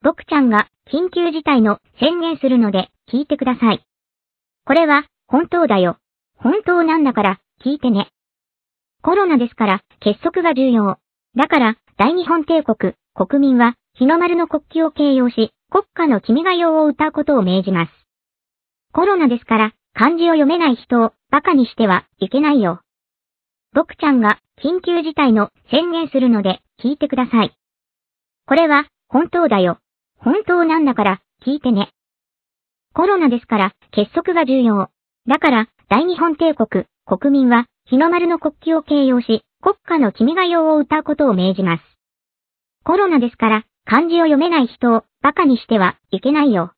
僕ちゃんが緊急事態の宣言するので聞いてください。これは本当だよ。本当なんだから聞いてね。コロナですから結束が重要。だから大日本帝国、国民は日の丸の国旗を掲揚し、国家の君が代を歌うことを命じます。コロナですから漢字を読めない人を馬鹿にしてはいけないよ。僕ちゃんが緊急事態の宣言するので聞いてください。これは本当だよ。本当なんだから聞いてね。コロナですから結束が重要。だから大日本帝国、国民は日の丸の国旗を掲揚し、国家の君が代を歌うことを命じます。コロナですから漢字を読めない人を馬鹿にしてはいけないよ。